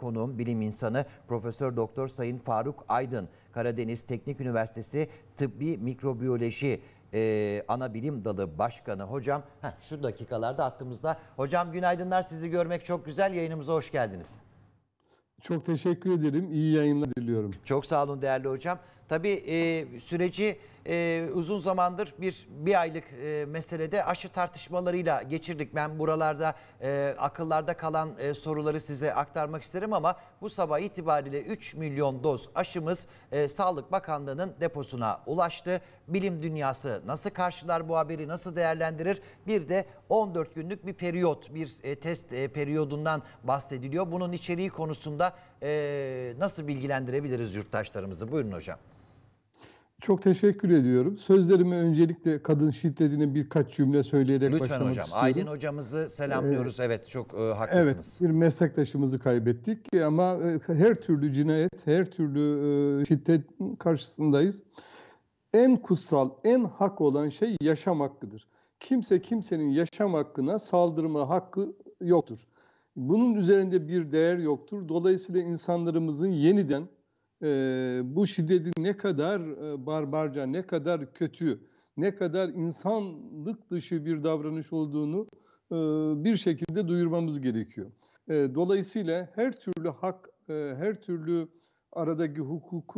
Konuğum bilim insanı Profesör Doktor Sayın Faruk Aydın, Karadeniz Teknik Üniversitesi Tıbbi Mikrobiyoloji e, ana bilim dalı başkanı hocam. Heh, şu dakikalarda attığımızda hocam günaydınlar sizi görmek çok güzel yayınımıza hoş geldiniz. Çok teşekkür ederim. İyi yayınlar diliyorum. Çok sağ olun değerli hocam. Tabii e, süreci e, uzun zamandır bir bir aylık e, meselede aşı tartışmalarıyla geçirdik. Ben buralarda e, akıllarda kalan e, soruları size aktarmak isterim ama bu sabah itibariyle 3 milyon doz aşımız e, Sağlık Bakanlığı'nın deposuna ulaştı. Bilim dünyası nasıl karşılar bu haberi, nasıl değerlendirir? Bir de 14 günlük bir periyot, bir e, test e, periyodundan bahsediliyor. Bunun içeriği konusunda e, nasıl bilgilendirebiliriz yurttaşlarımızı? Buyurun hocam. Çok teşekkür ediyorum. Sözlerimi öncelikle kadın şiddetine birkaç cümle söyleyerek Lütfen başlamak hocam. istiyorum. Lütfen hocam. Aylin hocamızı selamlıyoruz. Ee, evet çok e, haklısınız. Evet bir meslektaşımızı kaybettik ama e, her türlü cinayet, her türlü e, şiddet karşısındayız. En kutsal, en hak olan şey yaşam hakkıdır. Kimse kimsenin yaşam hakkına saldırma hakkı yoktur. Bunun üzerinde bir değer yoktur. Dolayısıyla insanlarımızın yeniden e, bu şiddetin ne kadar e, barbarca, ne kadar kötü, ne kadar insanlık dışı bir davranış olduğunu e, bir şekilde duyurmamız gerekiyor. E, dolayısıyla her türlü hak, e, her türlü aradaki hukuk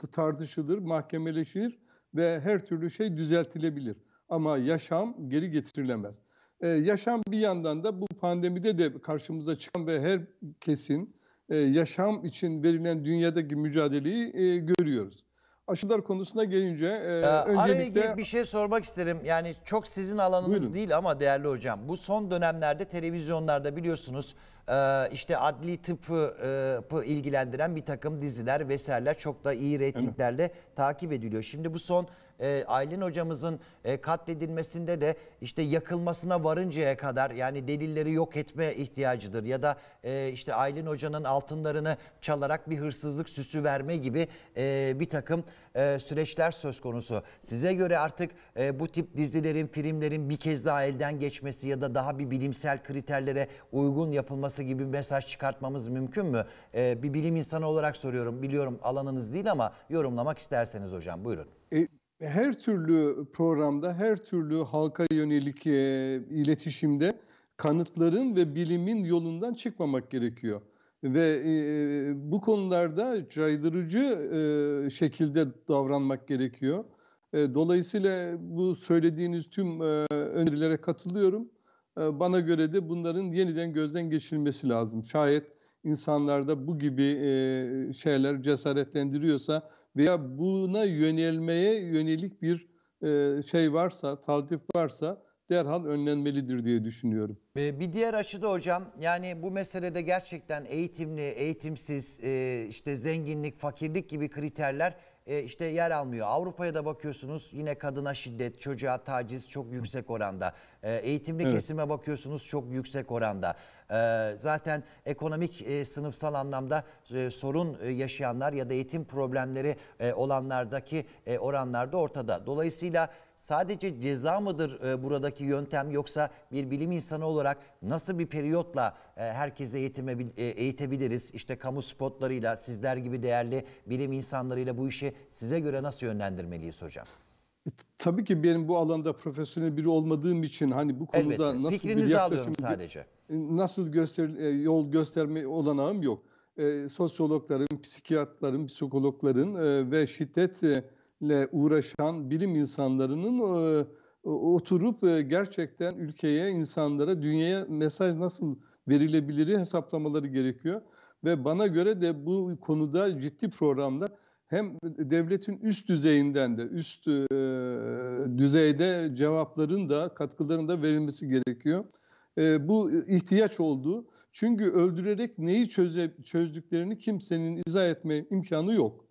e, tartışılır, mahkemeleşir ve her türlü şey düzeltilebilir. Ama yaşam geri getirilemez. Ee, yaşam bir yandan da bu pandemide de karşımıza çıkan ve her kesin e, yaşam için verilen dünyadaki mücadeleyi e, görüyoruz. Aşılar konusuna gelince e, öncelikle... Araya bir şey sormak isterim. Yani çok sizin alanınız Buyurun. değil ama değerli hocam. Bu son dönemlerde televizyonlarda biliyorsunuz e, işte adli tıpı ilgilendiren bir takım diziler vesaireler çok da iyi reytinglerle evet. takip ediliyor. Şimdi bu son e, Aylin hocamızın e, katledilmesinde de işte yakılmasına varıncaya kadar yani delilleri yok etme ihtiyacıdır. Ya da e, işte Aylin hocanın altınlarını çalarak bir hırsızlık süsü verme gibi e, bir takım e, süreçler söz konusu. Size göre artık e, bu tip dizilerin, filmlerin bir kez daha elden geçmesi ya da daha bir bilimsel kriterlere uygun yapılması gibi mesaj çıkartmamız mümkün mü? E, bir bilim insanı olarak soruyorum. Biliyorum alanınız değil ama yorumlamak isterseniz hocam buyurun. E, her türlü programda, her türlü halka yönelik e, iletişimde kanıtların ve bilimin yolundan çıkmamak gerekiyor. Ve e, bu konularda caydırıcı e, şekilde davranmak gerekiyor. E, dolayısıyla bu söylediğiniz tüm e, önerilere katılıyorum. E, bana göre de bunların yeniden gözden geçirilmesi lazım. Şayet insanlarda bu gibi e, şeyler cesaretlendiriyorsa veya buna yönelmeye yönelik bir e, şey varsa, taltif varsa derhal önlenmelidir diye düşünüyorum. Ee, bir diğer açı da hocam yani bu meselede gerçekten eğitimli, eğitimsiz, e, işte zenginlik, fakirlik gibi kriterler e, işte yer almıyor. Avrupa'ya da bakıyorsunuz yine kadına şiddet, çocuğa taciz çok yüksek oranda. E, eğitimli evet. kesime bakıyorsunuz çok yüksek oranda. E, zaten ekonomik sınıfsal anlamda sorun yaşayanlar ya da eğitim problemleri olanlardaki oranlarda ortada. Dolayısıyla sadece ceza mıdır e, buradaki yöntem yoksa bir bilim insanı olarak nasıl bir periyotla e, herkese eğitime, e, eğitebiliriz? İşte kamu spotlarıyla, sizler gibi değerli bilim insanlarıyla bu işi size göre nasıl yönlendirmeliyiz hocam? E, tabii ki benim bu alanda profesyonel biri olmadığım için hani bu konuda Elbette. nasıl Fikrinizi bir yaklaşım sadece. E, nasıl göster e, yol gösterme olanağım yok. E, sosyologların, psikiyatrların, psikologların e, ve şiddet e, ile uğraşan bilim insanlarının e, oturup e, gerçekten ülkeye, insanlara, dünyaya mesaj nasıl verilebiliri hesaplamaları gerekiyor. Ve bana göre de bu konuda ciddi programda hem devletin üst düzeyinden de üst e, düzeyde cevapların da katkıların da verilmesi gerekiyor. E, bu ihtiyaç oldu. Çünkü öldürerek neyi çöze, çözdüklerini kimsenin izah etme imkanı yok.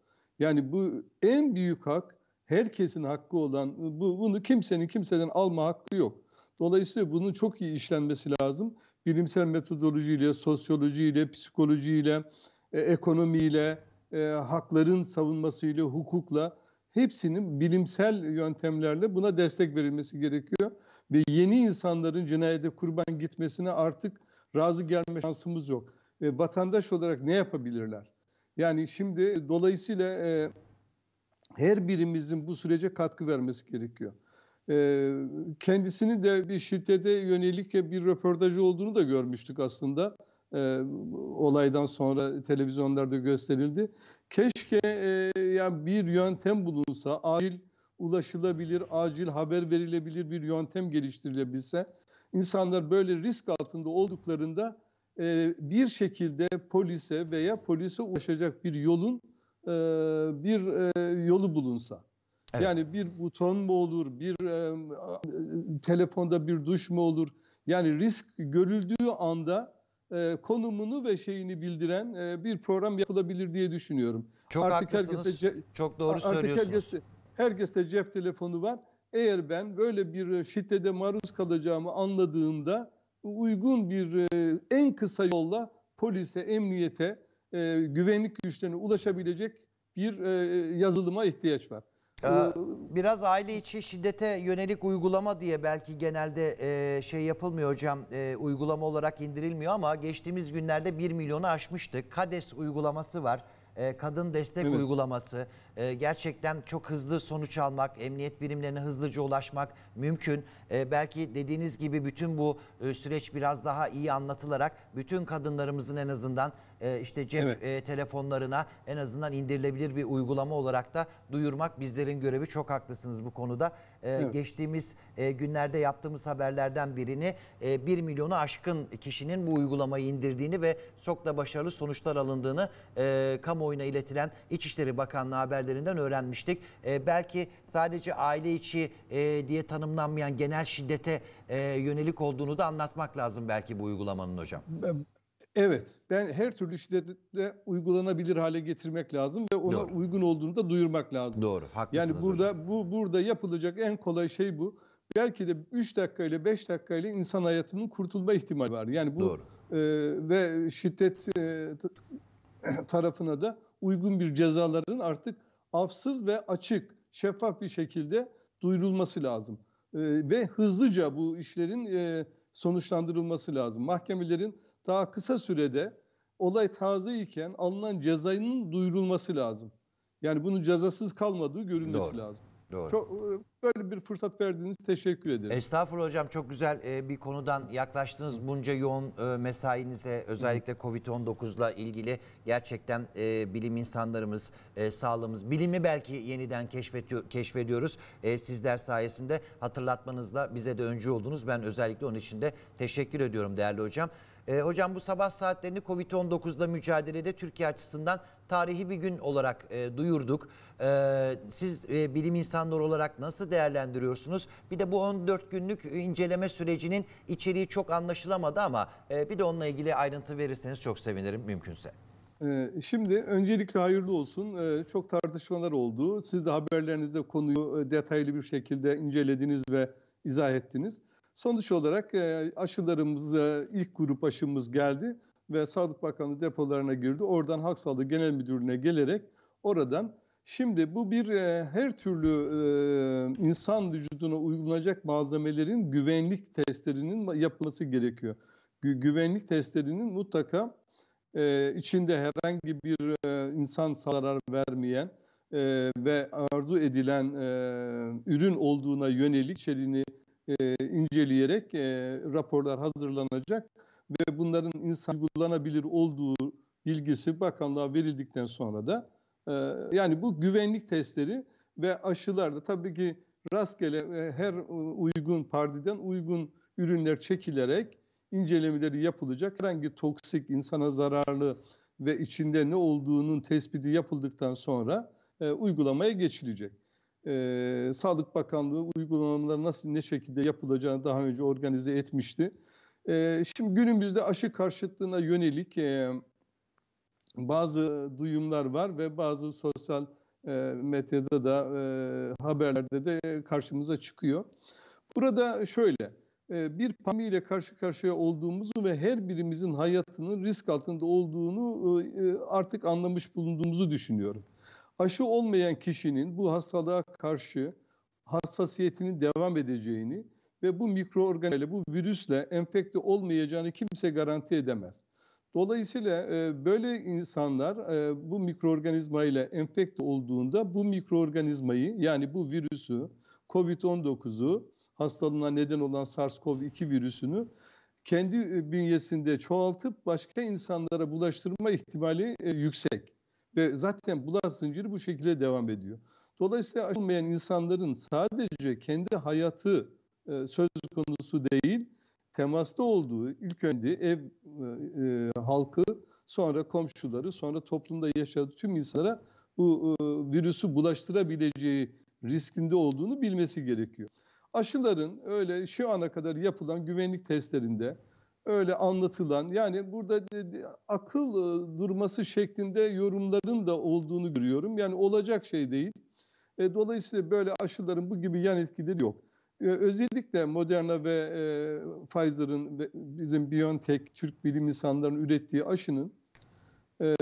Yani bu en büyük hak herkesin hakkı olan bu, bunu kimsenin kimseden alma hakkı yok. Dolayısıyla bunun çok iyi işlenmesi lazım. Bilimsel metodolojiyle, sosyolojiyle, psikolojiyle, e, ekonomiyle, e, hakların savunmasıyla, hukukla hepsinin bilimsel yöntemlerle buna destek verilmesi gerekiyor. Ve yeni insanların cinayete kurban gitmesine artık razı gelme şansımız yok. E, vatandaş olarak ne yapabilirler? Yani şimdi e, dolayısıyla e, her birimizin bu sürece katkı vermesi gerekiyor. E, kendisini de bir şiddete yönelik bir röportajı olduğunu da görmüştük aslında. E, olaydan sonra televizyonlarda gösterildi. Keşke e, yani bir yöntem bulunsa, acil ulaşılabilir, acil haber verilebilir bir yöntem geliştirilebilse, insanlar böyle risk altında olduklarında ee, bir şekilde polise veya polise ulaşacak bir yolun e, bir e, yolu bulunsa. Evet. Yani bir buton mu olur, bir e, telefonda bir duş mu olur? Yani risk görüldüğü anda konumunu ve şeyini bildiren bir program yapılabilir diye düşünüyorum. Çok artık haklısınız. Herkese, çok doğru artık söylüyorsunuz. Herkese, herkeste cep telefonu var. Eğer ben böyle bir şiddete maruz kalacağımı anladığımda uygun bir e, en kısa yolla polise, emniyete, e, güvenlik güçlerine ulaşabilecek bir e, yazılıma ihtiyaç var. Ee, biraz aile içi şiddete yönelik uygulama diye belki genelde şey yapılmıyor hocam, uygulama olarak indirilmiyor ama geçtiğimiz günlerde 1 milyonu aşmıştı. KADES uygulaması var. Ee, kadın destek evet. uygulaması, ee, gerçekten çok hızlı sonuç almak, emniyet birimlerine hızlıca ulaşmak mümkün. Ee, belki dediğiniz gibi bütün bu e, süreç biraz daha iyi anlatılarak bütün kadınlarımızın en azından e, işte cep evet. E, telefonlarına en azından indirilebilir bir uygulama olarak da duyurmak bizlerin görevi. Çok haklısınız bu konuda. E, evet. Geçtiğimiz e, günlerde yaptığımız haberlerden birini e, 1 milyonu aşkın kişinin bu uygulamayı indirdiğini ve çok da başarılı sonuçlar alındığını kamuoyuna iletilen İçişleri Bakanlığı haberlerinden öğrenmiştik. belki sadece aile içi diye tanımlanmayan genel şiddete yönelik olduğunu da anlatmak lazım belki bu uygulamanın hocam. Ben Evet, ben her türlü şiddete uygulanabilir hale getirmek lazım ve ona Doğru. uygun olduğunu da duyurmak lazım. Doğru, haklısınız. Yani burada hocam. bu burada yapılacak en kolay şey bu. Belki de 3 dakika ile 5 dakika ile insan hayatının kurtulma ihtimali var. Yani bu Doğru. E, ve şiddet e, tarafına da uygun bir cezaların artık afsız ve açık, şeffaf bir şekilde duyurulması lazım. E, ve hızlıca bu işlerin e, sonuçlandırılması lazım. Mahkemelerin daha kısa sürede olay taze iken alınan cezanın duyurulması lazım. Yani bunun cezasız kalmadığı görünmesi Doğru. lazım. Doğru. Çok e, böyle bir fırsat verdiğiniz teşekkür ederim. Estağfurullah hocam çok güzel e, bir konudan yaklaştınız. Bunca yoğun e, mesainize özellikle Covid-19'la ilgili gerçekten bilim insanlarımız, sağlığımız, bilimi belki yeniden keşfediyoruz. Sizler sayesinde hatırlatmanızla bize de öncü oldunuz. Ben özellikle onun için de teşekkür ediyorum değerli hocam. E, hocam bu sabah saatlerini Covid-19'da mücadelede Türkiye açısından tarihi bir gün olarak e, duyurduk. E, siz e, bilim insanları olarak nasıl değerlendiriyorsunuz? Bir de bu 14 günlük inceleme sürecinin içeriği çok anlaşılamadı ama e, bir de onunla ilgili ayrıntı verirseniz çok sevinirim mümkünse. Ee, şimdi öncelikle hayırlı olsun. Çok tartışmalar oldu. Siz de haberlerinizde konuyu e, detaylı bir şekilde incelediniz ve izah ettiniz. Sonuç olarak e, aşılarımız, ilk grup aşımız geldi ve Sağlık Bakanlığı depolarına girdi. Oradan Halk Sağlığı Genel Müdürlüğü'ne gelerek oradan Şimdi bu bir e, her türlü e, insan vücuduna uygulanacak malzemelerin güvenlik testlerinin yapılması gerekiyor. güvenlik testlerinin mutlaka e, içinde herhangi bir insan zarar vermeyen ve arzu edilen ürün olduğuna yönelik içeriğini e, inceleyerek e, raporlar hazırlanacak ve bunların insan uygulanabilir olduğu bilgisi bakanlığa verildikten sonra da e, yani bu güvenlik testleri ve aşılarda tabii ki rastgele e, her uygun partiden uygun ürünler çekilerek incelemeleri yapılacak. Herhangi toksik, insana zararlı ve içinde ne olduğunun tespiti yapıldıktan sonra e, uygulamaya geçilecek e, Sağlık Bakanlığı uygulamaları nasıl ne şekilde yapılacağını daha önce organize etmişti. E, şimdi günümüzde aşı karşıtlığına yönelik e, bazı duyumlar var ve bazı sosyal e, medyada da e, haberlerde de karşımıza çıkıyor. Burada şöyle bir pandemiyle karşı karşıya olduğumuzu ve her birimizin hayatının risk altında olduğunu artık anlamış bulunduğumuzu düşünüyorum aşı olmayan kişinin bu hastalığa karşı hassasiyetinin devam edeceğini ve bu mikroorganizmle, bu virüsle enfekte olmayacağını kimse garanti edemez. Dolayısıyla e, böyle insanlar e, bu mikroorganizma ile enfekte olduğunda bu mikroorganizmayı yani bu virüsü COVID-19'u hastalığına neden olan SARS-CoV-2 virüsünü kendi bünyesinde çoğaltıp başka insanlara bulaştırma ihtimali e, yüksek. Ve zaten bulat zinciri bu şekilde devam ediyor. Dolayısıyla aşılmayan insanların sadece kendi hayatı e, söz konusu değil, temasta olduğu ilk önce ev e, e, halkı, sonra komşuları, sonra toplumda yaşadığı tüm insanlara bu e, virüsü bulaştırabileceği riskinde olduğunu bilmesi gerekiyor. Aşıların öyle şu ana kadar yapılan güvenlik testlerinde öyle anlatılan yani burada dedi, akıl e, durması şeklinde yorumların da olduğunu görüyorum. Yani olacak şey değil. E, dolayısıyla böyle aşıların bu gibi yan etkileri yok. E, özellikle Moderna ve e, Pfizer'ın ve bizim BioNTech Türk bilim insanlarının ürettiği aşının e,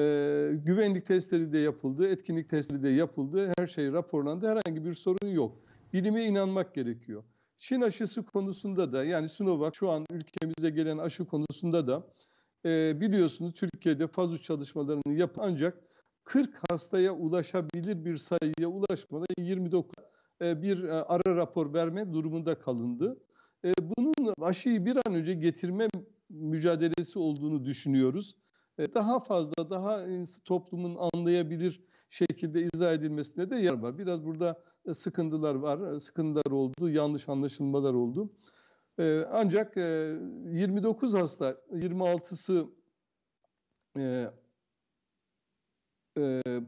güvenlik testleri de yapıldı, etkinlik testleri de yapıldı. Her şey raporlandı. Herhangi bir sorun yok. Bilime inanmak gerekiyor. Çin aşısı konusunda da yani Sinovac şu an ülkemize gelen aşı konusunda da e, biliyorsunuz Türkiye'de fazu çalışmalarını yap ancak 40 hastaya ulaşabilir bir sayıya ulaşmadan 29 e, bir e, ara rapor verme durumunda kalındı. E, bunun aşıyı bir an önce getirme mücadelesi olduğunu düşünüyoruz. E, daha fazla daha toplumun anlayabilir şekilde izah edilmesine de yer var. Biraz burada e, sıkıntılar var, e, sıkıntılar oldu, yanlış anlaşılmalar oldu. E, ancak 29 hasta, 26'sı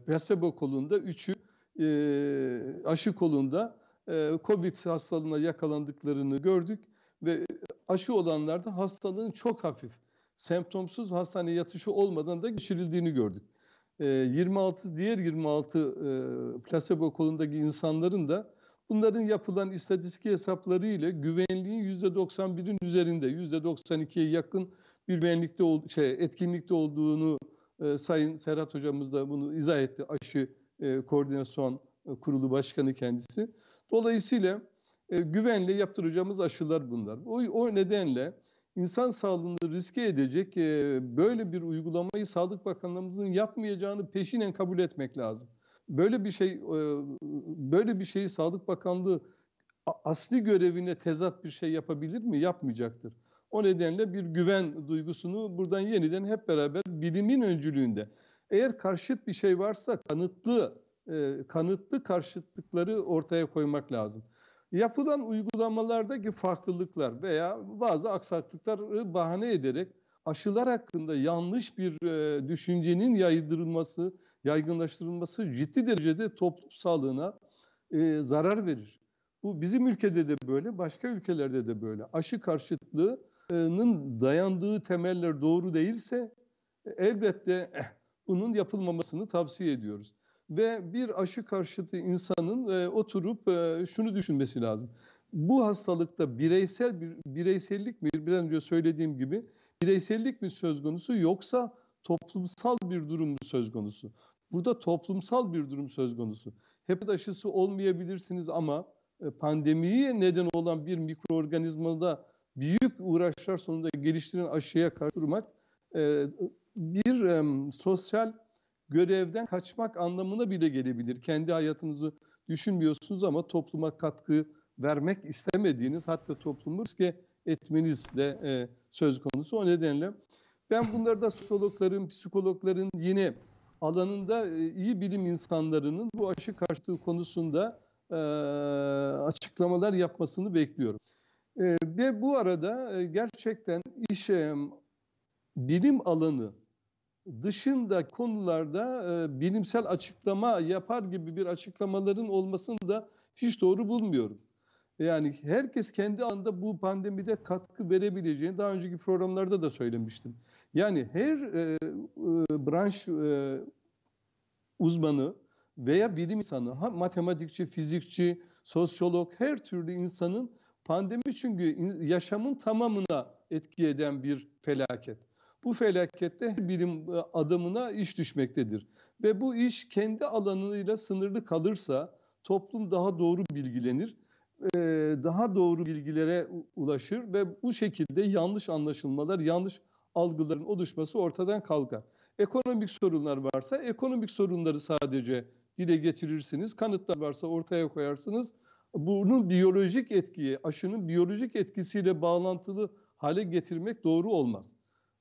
placebo kolunda, 3'ü aşı kolunda COVID hastalığına yakalandıklarını gördük ve aşı olanlarda hastalığın çok hafif, semptomsuz hastane yatışı olmadan da geçirildiğini gördük. 26 diğer 26 e, plasebo kolundaki insanların da bunların yapılan istatistik hesapları ile güvenliğin %91'in üzerinde %92'ye yakın bir güvenlikte ol, şey etkinlikte olduğunu Sayın Serhat hocamız da bunu izah etti. Aşı koordinasyon kurulu başkanı kendisi. Dolayısıyla e, güvenle yaptıracağımız aşılar bunlar. O, o nedenle insan sağlığını riske edecek e, böyle bir uygulamayı Sağlık Bakanlığımızın yapmayacağını peşinen kabul etmek lazım. Böyle bir şey e, böyle bir şeyi Sağlık Bakanlığı asli görevine tezat bir şey yapabilir mi? Yapmayacaktır. O nedenle bir güven duygusunu buradan yeniden hep beraber bilimin öncülüğünde eğer karşıt bir şey varsa kanıtlı e, kanıtlı karşıtlıkları ortaya koymak lazım. Yapılan uygulamalardaki farklılıklar veya bazı aksaklıkları bahane ederek aşılar hakkında yanlış bir e, düşüncenin yaydırılması, yaygınlaştırılması ciddi derecede toplum sağlığına e, zarar verir. Bu bizim ülkede de böyle, başka ülkelerde de böyle. Aşı karşıtlığının dayandığı temeller doğru değilse e, elbette eh, bunun yapılmamasını tavsiye ediyoruz ve bir aşı karşıtı insanın e, oturup e, şunu düşünmesi lazım. Bu hastalıkta bireysel bir bireysellik mi bir an önce söylediğim gibi bireysellik mi söz konusu yoksa toplumsal bir durum mu söz konusu? Burada toplumsal bir durum söz konusu. Hep aşısı olmayabilirsiniz ama e, pandemiye neden olan bir mikroorganizmada büyük uğraşlar sonunda geliştirilen aşıya karşı durmak e, bir e, sosyal görevden kaçmak anlamına bile gelebilir. Kendi hayatınızı düşünmüyorsunuz ama topluma katkı vermek istemediğiniz hatta toplumu riske etmeniz de e, söz konusu. O nedenle ben bunları da sosyologların, psikologların yine alanında e, iyi bilim insanlarının bu aşı karşıtı konusunda e, açıklamalar yapmasını bekliyorum. E, ve bu arada e, gerçekten iş e, bilim alanı dışında konularda e, bilimsel açıklama yapar gibi bir açıklamaların olmasını da hiç doğru bulmuyorum. Yani herkes kendi anda bu pandemide katkı verebileceğini daha önceki programlarda da söylemiştim. Yani her e, e, branş e, uzmanı veya bilim insanı, ha, matematikçi, fizikçi, sosyolog her türlü insanın pandemi çünkü in, yaşamın tamamına etki eden bir felaket bu felakette bilim e, adamına iş düşmektedir. Ve bu iş kendi alanıyla sınırlı kalırsa toplum daha doğru bilgilenir, e, daha doğru bilgilere ulaşır ve bu şekilde yanlış anlaşılmalar, yanlış algıların oluşması ortadan kalkar. Ekonomik sorunlar varsa ekonomik sorunları sadece dile getirirsiniz, kanıtlar varsa ortaya koyarsınız. Bunun biyolojik etkiyi, aşının biyolojik etkisiyle bağlantılı hale getirmek doğru olmaz.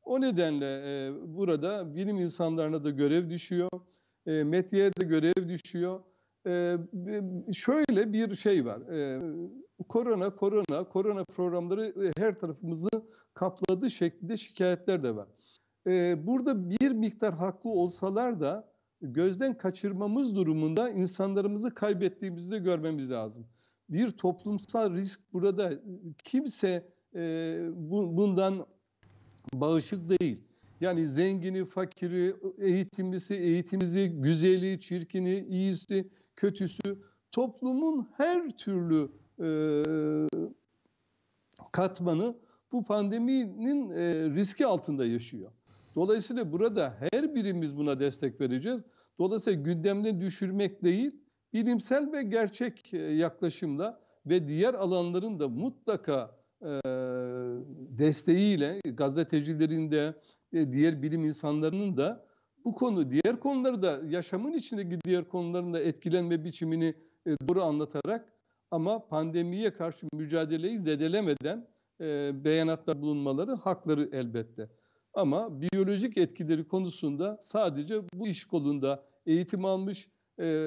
O nedenle e, burada bilim insanlarına da görev düşüyor, e, medyaya da görev düşüyor. E, şöyle bir şey var, e, korona, korona, korona programları e, her tarafımızı kapladı şeklinde şikayetler de var. E, burada bir miktar haklı olsalar da gözden kaçırmamız durumunda insanlarımızı kaybettiğimizi de görmemiz lazım. Bir toplumsal risk burada e, kimse e, bu, bundan bağışık değil. Yani zengini, fakiri, eğitimlisi, eğitimsizi, güzeli, çirkini, iyisi, kötüsü toplumun her türlü e, katmanı bu pandeminin e, riski altında yaşıyor. Dolayısıyla burada her birimiz buna destek vereceğiz. Dolayısıyla gündemde düşürmek değil, bilimsel ve gerçek e, yaklaşımla ve diğer alanların da mutlaka desteğiyle gazetecilerin de diğer bilim insanlarının da bu konu diğer konuları da yaşamın içindeki diğer konularında etkilenme biçimini doğru anlatarak ama pandemiye karşı mücadeleyi zedelemeden beyanatta bulunmaları hakları elbette. Ama biyolojik etkileri konusunda sadece bu iş kolunda eğitim almış,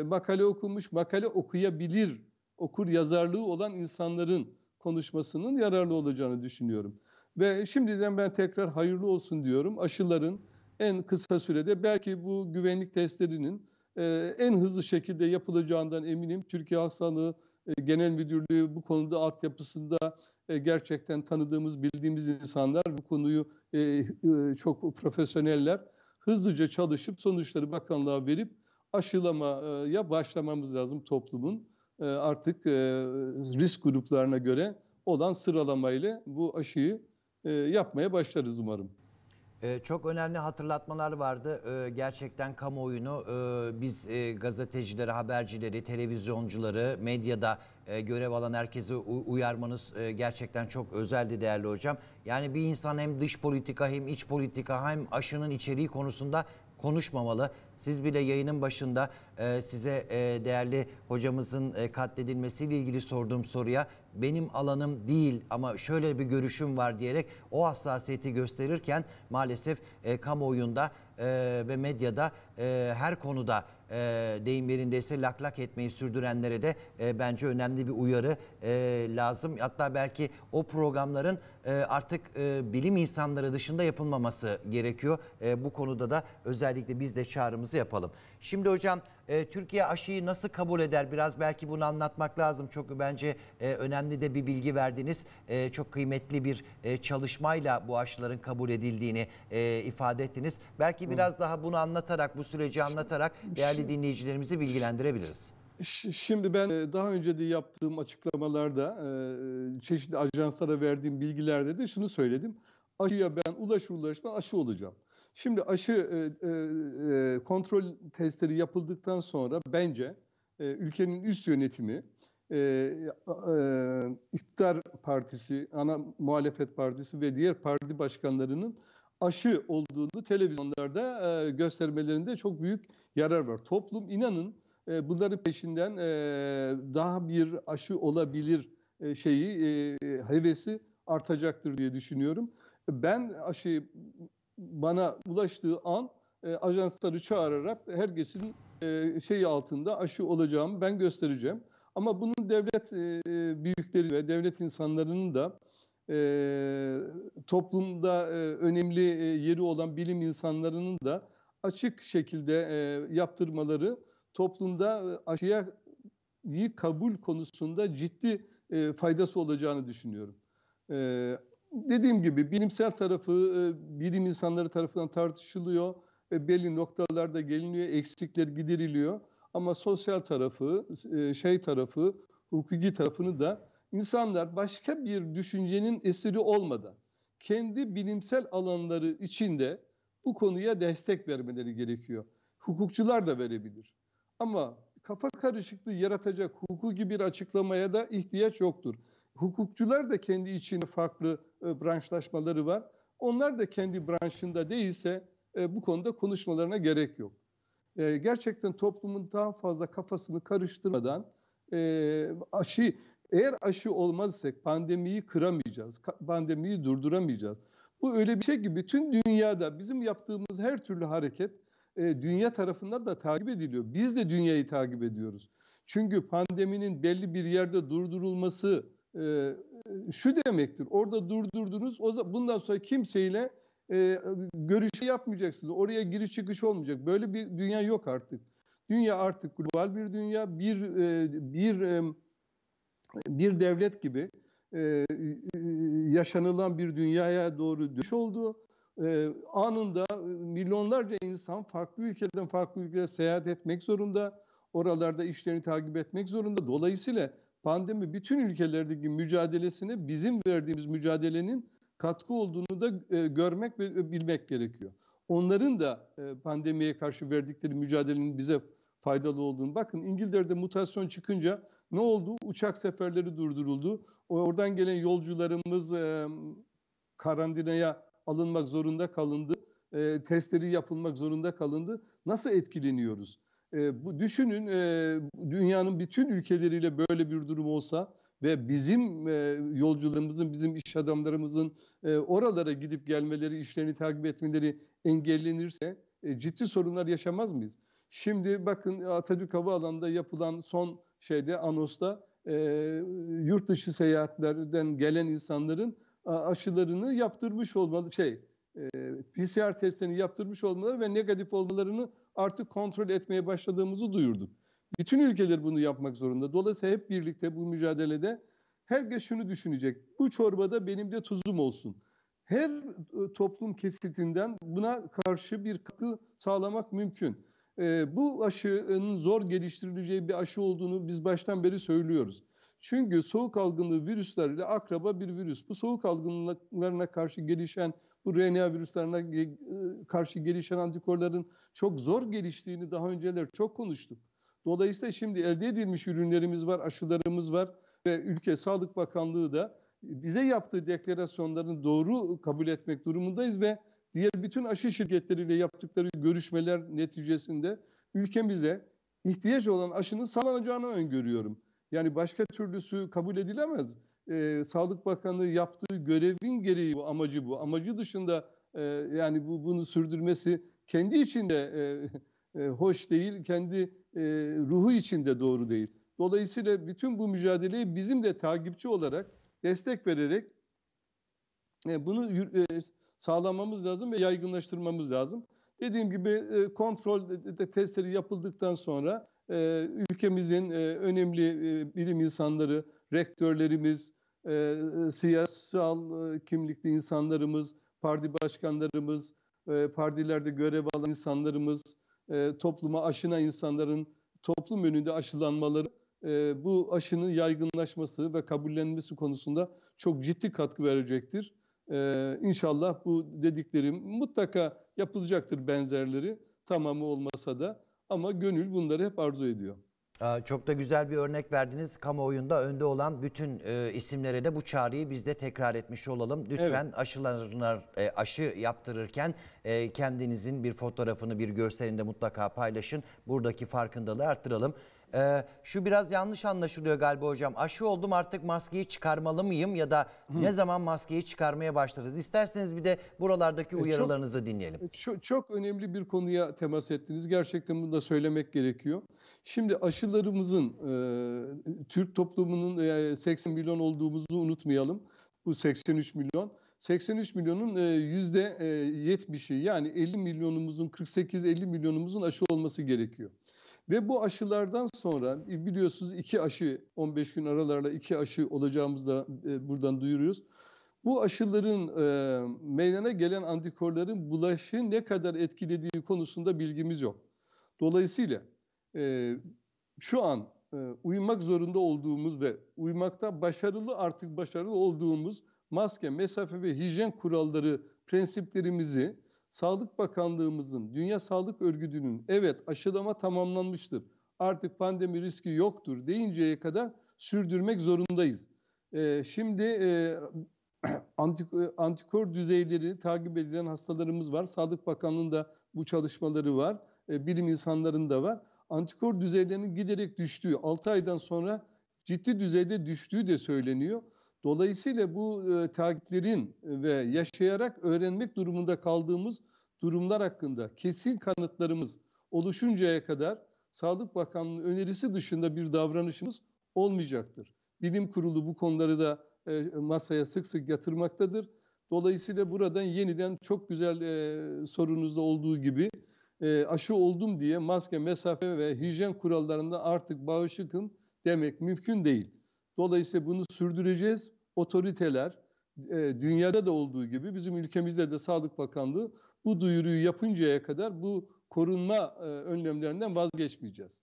makale okumuş, makale okuyabilir, okur yazarlığı olan insanların konuşmasının yararlı olacağını düşünüyorum. Ve şimdiden ben tekrar hayırlı olsun diyorum. Aşıların en kısa sürede belki bu güvenlik testlerinin e, en hızlı şekilde yapılacağından eminim. Türkiye Halk Sağlığı e, Genel Müdürlüğü bu konuda altyapısında e, gerçekten tanıdığımız, bildiğimiz insanlar bu konuyu e, e, çok profesyoneller. Hızlıca çalışıp sonuçları bakanlığa verip aşılamaya e, başlamamız lazım toplumun. E, artık e, risk gruplarına göre olan sıralamayla bu aşıyı e, yapmaya başlarız umarım. Çok önemli hatırlatmalar vardı. Gerçekten kamuoyunu biz gazetecileri, habercileri, televizyoncuları, medyada görev alan herkesi uyarmanız gerçekten çok özeldi değerli hocam. Yani bir insan hem dış politika hem iç politika hem aşının içeriği konusunda konuşmamalı. Siz bile yayının başında e, size e, değerli hocamızın e, katledilmesiyle ilgili sorduğum soruya benim alanım değil ama şöyle bir görüşüm var diyerek o hassasiyeti gösterirken maalesef e, kamuoyunda e, ve medyada e, her konuda e, deyim yerindeyse lak lak etmeyi sürdürenlere de e, bence önemli bir uyarı e, lazım. Hatta belki o programların e, artık e, bilim insanları dışında yapılmaması gerekiyor. E, bu konuda da özellikle biz de çağrımızı yapalım. Şimdi hocam e, Türkiye aşıyı nasıl kabul eder? Biraz belki bunu anlatmak lazım. Çok bence e, önemli de bir bilgi verdiniz. E, çok kıymetli bir e, çalışmayla bu aşıların kabul edildiğini e, ifade ettiniz. Belki biraz Hı. daha bunu anlatarak, bu süreci anlatarak değerli dinleyicilerimizi bilgilendirebiliriz. Şimdi ben e, daha önce de yaptığım açıklamalarda e, çeşitli ajanslara verdiğim bilgilerde de şunu söyledim. Aşıya ben ulaşır ulaşma aşı olacağım. Şimdi aşı e, e, e, kontrol testleri yapıldıktan sonra bence e, ülkenin üst yönetimi e, e, iktidar partisi, ana muhalefet partisi ve diğer parti başkanlarının aşı olduğunu televizyonlarda e, göstermelerinde çok büyük yarar var. Toplum inanın e, bunların peşinden e, daha bir aşı olabilir e, şeyi e, hevesi artacaktır diye düşünüyorum. Ben aşıyı bana ulaştığı an e, ajansları çağırarak herkesin e, şeyi altında aşı olacağımı ben göstereceğim. Ama bunun devlet e, e, büyükleri ve devlet insanlarının da e, toplumda e, önemli e, yeri olan bilim insanlarının da açık şekilde e, yaptırmaları toplumda e, aşıya iyi kabul konusunda ciddi e, faydası olacağını düşünüyorum. E, dediğim gibi bilimsel tarafı e, bilim insanları tarafından tartışılıyor ve belli noktalarda geliniyor, eksikler gideriliyor. Ama sosyal tarafı, e, şey tarafı, hukuki tarafını da insanlar başka bir düşüncenin eseri olmadan kendi bilimsel alanları içinde bu konuya destek vermeleri gerekiyor. Hukukçular da verebilir. Ama kafa karışıklığı yaratacak hukuki bir açıklamaya da ihtiyaç yoktur hukukçular da kendi içinde farklı e, branşlaşmaları var. Onlar da kendi branşında değilse e, bu konuda konuşmalarına gerek yok. E, gerçekten toplumun daha fazla kafasını karıştırmadan e, aşı eğer aşı olmazsak pandemiyi kıramayacağız, pandemiyi durduramayacağız. Bu öyle bir şey ki bütün dünyada bizim yaptığımız her türlü hareket e, dünya tarafından da takip ediliyor. Biz de dünyayı takip ediyoruz. Çünkü pandeminin belli bir yerde durdurulması ee, e, şu demektir. Orada durdurdunuz. O bundan sonra kimseyle e, görüşü yapmayacaksınız. Oraya giriş çıkış olmayacak. Böyle bir dünya yok artık. Dünya artık global bir dünya. Bir e, bir e, bir devlet gibi e, e yaşanılan bir dünyaya doğru düş oldu. E, anında milyonlarca insan farklı ülkeden farklı ülkelere seyahat etmek zorunda. Oralarda işlerini takip etmek zorunda. Dolayısıyla pandemi bütün ülkelerdeki mücadelesine bizim verdiğimiz mücadelenin katkı olduğunu da e, görmek ve e, bilmek gerekiyor. Onların da e, pandemiye karşı verdikleri mücadelenin bize faydalı olduğunu. Bakın İngiltere'de mutasyon çıkınca ne oldu? Uçak seferleri durduruldu. Oradan gelen yolcularımız e, karantinaya alınmak zorunda kalındı. E, testleri yapılmak zorunda kalındı. Nasıl etkileniyoruz? E, bu düşünün e, dünyanın bütün ülkeleriyle böyle bir durum olsa ve bizim e, yolcularımızın, bizim iş adamlarımızın e, oralara gidip gelmeleri, işlerini takip etmeleri engellenirse e, ciddi sorunlar yaşamaz mıyız? Şimdi bakın Atatürk Havaalanı'nda yapılan son şeyde Anos'ta e, yurt dışı seyahatlerden gelen insanların aşılarını yaptırmış olmalı şey e, PCR testlerini yaptırmış olmaları ve negatif olmalarını artık kontrol etmeye başladığımızı duyurduk. Bütün ülkeler bunu yapmak zorunda. Dolayısıyla hep birlikte bu mücadelede herkes şunu düşünecek. Bu çorbada benim de tuzum olsun. Her e, toplum kesitinden buna karşı bir katkı sağlamak mümkün. E, bu aşının zor geliştirileceği bir aşı olduğunu biz baştan beri söylüyoruz. Çünkü soğuk algınlığı virüslerle akraba bir virüs. Bu soğuk algınlıklarına karşı gelişen bu RNA virüslerine e, karşı gelişen antikorların çok zor geliştiğini daha önceler çok konuştuk. Dolayısıyla şimdi elde edilmiş ürünlerimiz var, aşılarımız var ve ülke Sağlık Bakanlığı da bize yaptığı deklarasyonların doğru kabul etmek durumundayız ve diğer bütün aşı şirketleriyle yaptıkları görüşmeler neticesinde ülkemize ihtiyaç olan aşının sağlanacağını öngörüyorum. Yani başka türlüsü kabul edilemez e, Sağlık Bakanlığı yaptığı görevin gereği bu amacı bu. Amacı dışında e, yani bu bunu sürdürmesi kendi içinde e, e, hoş değil, kendi e, ruhu içinde doğru değil. Dolayısıyla bütün bu mücadeleyi bizim de takipçi olarak destek vererek e, bunu e, sağlamamız lazım ve yaygınlaştırmamız lazım. Dediğim gibi e, kontrol e, testleri yapıldıktan sonra e, ülkemizin e, önemli e, bilim insanları, rektörlerimiz, e, e, siyasal e, kimlikli insanlarımız, parti başkanlarımız, e, partilerde görev alan insanlarımız, e, topluma aşına insanların toplum önünde aşılanmaları e, bu aşının yaygınlaşması ve kabullenmesi konusunda çok ciddi katkı verecektir. E, inşallah bu dediklerim mutlaka yapılacaktır benzerleri tamamı olmasa da ama gönül bunları hep arzu ediyor. Çok da güzel bir örnek verdiniz. Kamuoyunda önde olan bütün e, isimlere de bu çağrıyı biz de tekrar etmiş olalım. Lütfen evet. aşılanır, e, aşı yaptırırken e, kendinizin bir fotoğrafını, bir görselinde mutlaka paylaşın. Buradaki farkındalığı arttıralım. Ee, şu biraz yanlış anlaşılıyor galiba hocam. Aşı oldum artık maskeyi çıkarmalı mıyım ya da ne zaman maskeyi çıkarmaya başlarız? İsterseniz bir de buralardaki e, uyarılarınızı dinleyelim. E, çok, çok önemli bir konuya temas ettiniz. Gerçekten bunu da söylemek gerekiyor. Şimdi aşılarımızın, e, Türk toplumunun e, 80 milyon olduğumuzu unutmayalım. Bu 83 milyon. 83 milyonun e, yüzde e, %70'i yani 50 milyonumuzun 48-50 milyonumuzun aşı olması gerekiyor. Ve bu aşılardan sonra e, biliyorsunuz iki aşı 15 gün aralarla iki aşı olacağımızı da e, buradan duyuruyoruz. Bu aşıların e, meydana gelen antikorların bulaşı ne kadar etkilediği konusunda bilgimiz yok. Dolayısıyla e, şu an e, uymak zorunda olduğumuz ve uymakta başarılı artık başarılı olduğumuz maske, mesafe ve hijyen kuralları prensiplerimizi Sağlık Bakanlığımızın, Dünya Sağlık Örgütü'nün evet aşılama tamamlanmıştır. Artık pandemi riski yoktur deyinceye kadar sürdürmek zorundayız. Ee, şimdi e, antik, e, antikor düzeyleri takip edilen hastalarımız var. Sağlık Bakanlığı'nda bu çalışmaları var. E, bilim insanlarında var. Antikor düzeylerinin giderek düştüğü, 6 aydan sonra ciddi düzeyde düştüğü de söyleniyor. Dolayısıyla bu e, takiplerin e, ve yaşayarak öğrenmek durumunda kaldığımız durumlar hakkında kesin kanıtlarımız oluşuncaya kadar Sağlık Bakanlığı önerisi dışında bir davranışımız olmayacaktır. Bilim kurulu bu konuları da e, masaya sık sık yatırmaktadır. Dolayısıyla buradan yeniden çok güzel e, sorunuzda olduğu gibi e, aşı oldum diye maske, mesafe ve hijyen kurallarında artık bağışıkım demek mümkün değil. Dolayısıyla bunu sürdüreceğiz otoriteler e, dünyada da olduğu gibi bizim ülkemizde de Sağlık Bakanlığı bu duyuruyu yapıncaya kadar bu korunma e, önlemlerinden vazgeçmeyeceğiz.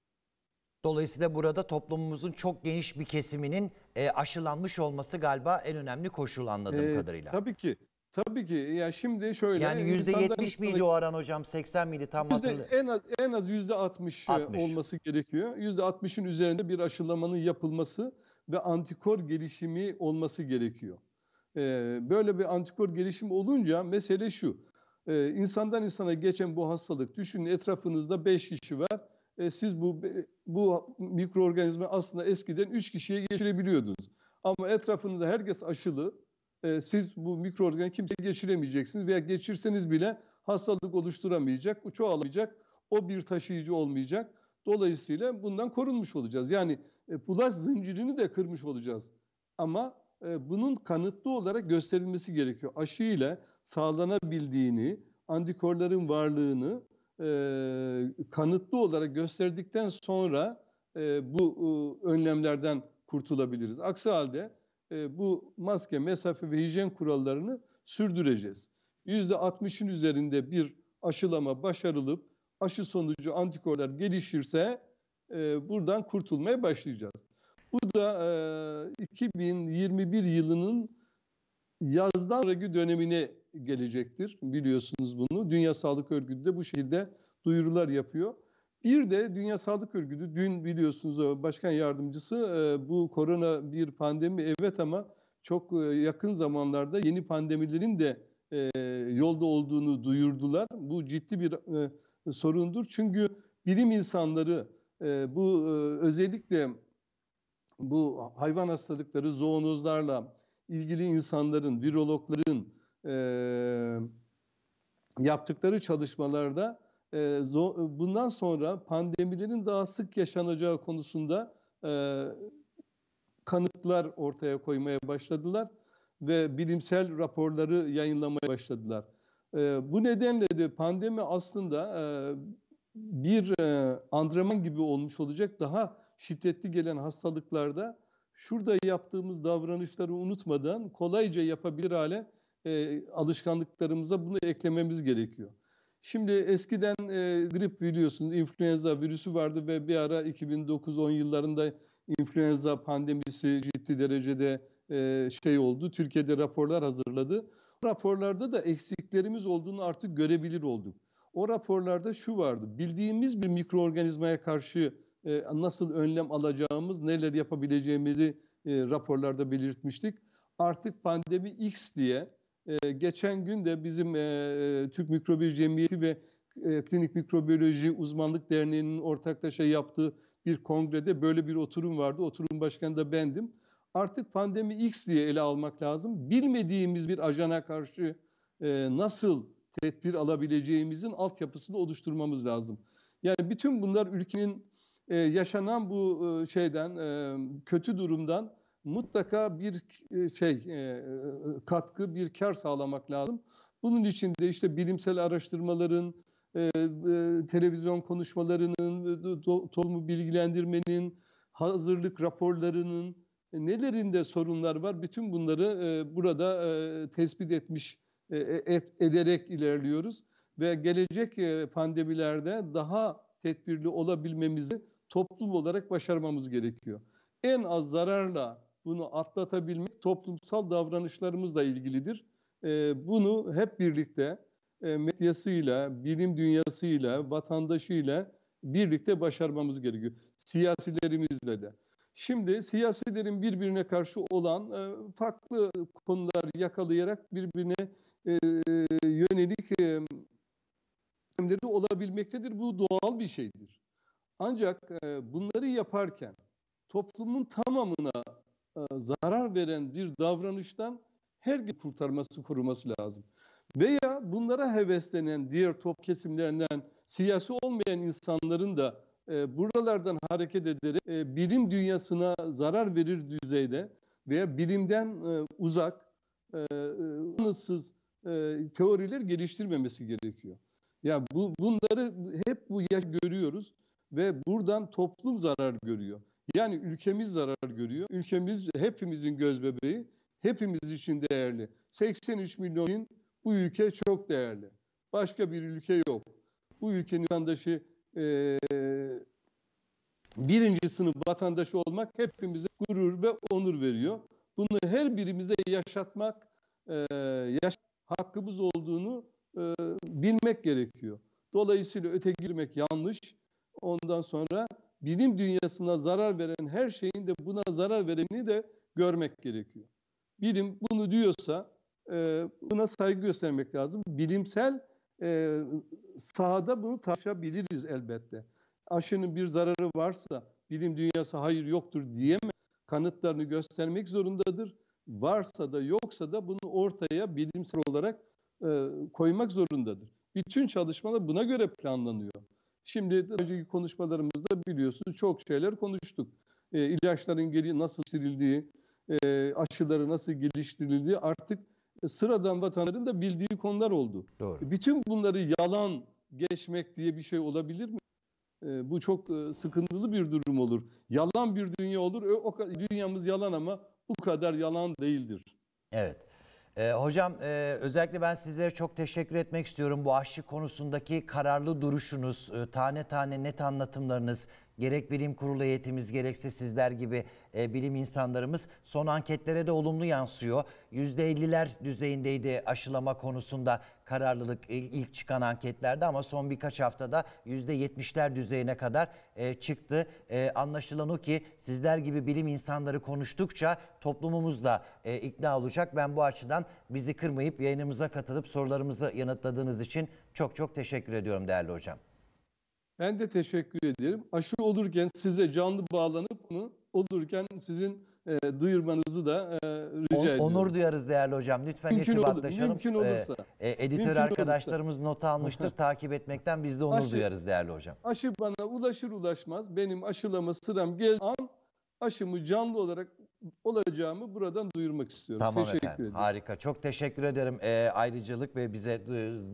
Dolayısıyla burada toplumumuzun çok geniş bir kesiminin e, aşılanmış olması galiba en önemli koşul anladığım ee, kadarıyla. Tabii ki. Tabii ki. Ya yani şimdi şöyle. Yani yüzde yetmiş miydi o aran hocam? 80 miydi tam hatırlı. En az en az yüzde 60, 60 olması gerekiyor. Yüzde 60'ın üzerinde bir aşılamanın yapılması ve antikor gelişimi olması gerekiyor. E, böyle bir antikor gelişimi olunca mesele şu. E, insandan insana geçen bu hastalık düşünün etrafınızda 5 kişi var. E, siz bu bu mikroorganizma aslında eskiden 3 kişiye geçirebiliyordunuz. Ama etrafınızda herkes aşılı. E, siz bu mikroorgan kimse geçiremeyeceksiniz veya geçirseniz bile hastalık oluşturamayacak, çoğalmayacak. O bir taşıyıcı olmayacak. Dolayısıyla bundan korunmuş olacağız. Yani e, zincirini de kırmış olacağız. Ama e, bunun kanıtlı olarak gösterilmesi gerekiyor. Aşı ile sağlanabildiğini, antikorların varlığını e, kanıtlı olarak gösterdikten sonra e, bu önlemlerden kurtulabiliriz. Aksi halde bu maske, mesafe ve hijyen kurallarını sürdüreceğiz. %60'ın üzerinde bir aşılama başarılıp aşı sonucu antikorlar gelişirse e, buradan kurtulmaya başlayacağız. Bu da e, 2021 yılının yazdan sonraki dönemine gelecektir. Biliyorsunuz bunu. Dünya Sağlık Örgütü de bu şekilde duyurular yapıyor. Bir de Dünya Sağlık Örgütü dün biliyorsunuz e, başkan yardımcısı e, bu korona bir pandemi evet ama çok e, yakın zamanlarda yeni pandemilerin de yolda olduğunu duyurdular. Bu ciddi bir sorundur. Çünkü bilim insanları e, bu e, özellikle bu hayvan hastalıkları zoonozlarla ilgili insanların, virologların e, yaptıkları çalışmalarda e, zo, bundan sonra pandemilerin daha sık yaşanacağı konusunda e, kanıtlar ortaya koymaya başladılar ve bilimsel raporları yayınlamaya başladılar. E, bu nedenle de pandemi aslında e, bir e, antrenman gibi olmuş olacak. Daha şiddetli gelen hastalıklarda şurada yaptığımız davranışları unutmadan kolayca yapabilir hale e, alışkanlıklarımıza bunu eklememiz gerekiyor. Şimdi eskiden e, grip biliyorsunuz influenza virüsü vardı ve bir ara 2009-10 yıllarında influenza pandemisi ciddi derecede e, şey oldu. Türkiye'de raporlar hazırladı. Raporlarda da eksiklerimiz olduğunu artık görebilir olduk. O raporlarda şu vardı. Bildiğimiz bir mikroorganizmaya karşı e, nasıl önlem alacağımız, neler yapabileceğimizi e, raporlarda belirtmiştik. Artık pandemi X diye e, geçen gün de bizim e, e Türk Mikrobiyoloji Cemiyeti ve e, Klinik Mikrobiyoloji Uzmanlık Derneği'nin ortaklaşa yaptığı bir kongrede böyle bir oturum vardı. Oturum başkanı da bendim. Artık pandemi X diye ele almak lazım. Bilmediğimiz bir ajana karşı e, nasıl tedbir alabileceğimizin altyapısını oluşturmamız lazım. Yani bütün bunlar ülkenin e, yaşanan bu e, şeyden e, kötü durumdan mutlaka bir e, şey e, e katkı bir kar sağlamak lazım. Bunun için de işte bilimsel araştırmaların, e, e, televizyon konuşmalarının, e, do, bilgilendirmenin, hazırlık raporlarının e, nelerinde sorunlar var bütün bunları e, burada e, tespit etmiş e, e, ederek ilerliyoruz ve gelecek e, pandemilerde daha tedbirli olabilmemizi toplum olarak başarmamız gerekiyor. En az zararla bunu atlatabilmek toplumsal davranışlarımızla ilgilidir. Bunu hep birlikte medyasıyla, bilim dünyasıyla, vatandaşıyla birlikte başarmamız gerekiyor. Siyasilerimizle de. Şimdi siyasilerin birbirine karşı olan farklı konular yakalayarak birbirine yönelik e, olabilmektedir. Bu doğal bir şeydir. Ancak bunları yaparken toplumun tamamına zarar veren bir davranıştan her herkes kurtarması, koruması lazım. Veya bunlara heveslenen diğer top kesimlerinden siyasi olmayan insanların da e, buralardan hareket ederek e, bilim dünyasına zarar verir düzeyde veya bilimden e, uzak, e, anısız e, teoriler geliştirmemesi gerekiyor. Ya yani bu bunları hep bu yaş görüyoruz ve buradan toplum zarar görüyor. Yani ülkemiz zarar görüyor. Ülkemiz hepimizin gözbebeği, hepimiz için değerli. 83 milyonun bu ülke çok değerli. Başka bir ülke yok. Bu ülkenin vatandaşı e, birinci sınıf vatandaşı olmak hepimize gurur ve onur veriyor. Bunu her birimize yaşatmak, e, yaşatmak hakkımız olduğunu e, bilmek gerekiyor. Dolayısıyla öte girmek yanlış. Ondan sonra bilim dünyasına zarar veren her şeyin de buna zarar vereni de görmek gerekiyor. Bilim bunu diyorsa e, buna saygı göstermek lazım. Bilimsel e, sahada bunu tartışabiliriz elbette. Aşının bir zararı varsa bilim dünyası hayır yoktur diyemez. Kanıtlarını göstermek zorundadır. Varsa da yoksa da bunu ortaya bilimsel olarak e, koymak zorundadır. Bütün çalışmalar buna göre planlanıyor. Şimdi önceki konuşmalarımızda biliyorsunuz çok şeyler konuştuk. E, ilaçların geri nasıl sirildiği, e, aşıları nasıl geliştirildiği artık sıradan vatandaşların da bildiği konular oldu. Doğru. Bütün bunları yalan geçmek diye bir şey olabilir mi? E, bu çok e, sıkıntılı bir durum olur. Yalan bir dünya olur. E, o dünyamız yalan ama bu kadar yalan değildir. Evet. Ee, hocam e, özellikle ben sizlere çok teşekkür etmek istiyorum. Bu aşçı konusundaki kararlı duruşunuz, e, tane tane net anlatımlarınız, gerek bilim kurulu heyetimiz gerekse sizler gibi e, bilim insanlarımız son anketlere de olumlu yansıyor. %50'ler düzeyindeydi aşılama konusunda kararlılık ilk çıkan anketlerde ama son birkaç haftada %70'ler düzeyine kadar e, çıktı. E, anlaşılan o ki sizler gibi bilim insanları konuştukça toplumumuz da e, ikna olacak. Ben bu açıdan bizi kırmayıp yayınımıza katılıp sorularımızı yanıtladığınız için çok çok teşekkür ediyorum değerli hocam. Ben de teşekkür ederim. Aşı olurken size canlı bağlanıp mı olurken sizin e, duyurmanızı da e, rica ediyorum. Onur duyarız değerli hocam. Lütfen mümkün irtibatlaşalım. Olur, mümkün olursa. E, e editör mümkün arkadaşlarımız olursa. not almıştır. takip etmekten biz de onur aşı, duyarız değerli hocam. Aşı bana ulaşır ulaşmaz benim aşılama sıram gel an aşımı canlı olarak olacağımı buradan duyurmak istiyorum. Tamam teşekkür efendim. Ederim. Harika. Çok teşekkür ederim. E, ayrıcalık ve bize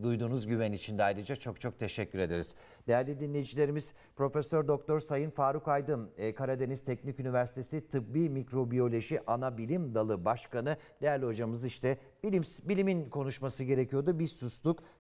duyduğunuz güven için de ayrıca çok çok teşekkür ederiz. Değerli dinleyicilerimiz Profesör Doktor Sayın Faruk Aydın, e, Karadeniz Teknik Üniversitesi Tıbbi Mikrobiyoloji Ana Bilim Dalı Başkanı. Değerli hocamız işte bilim bilimin konuşması gerekiyordu. Biz sustuk.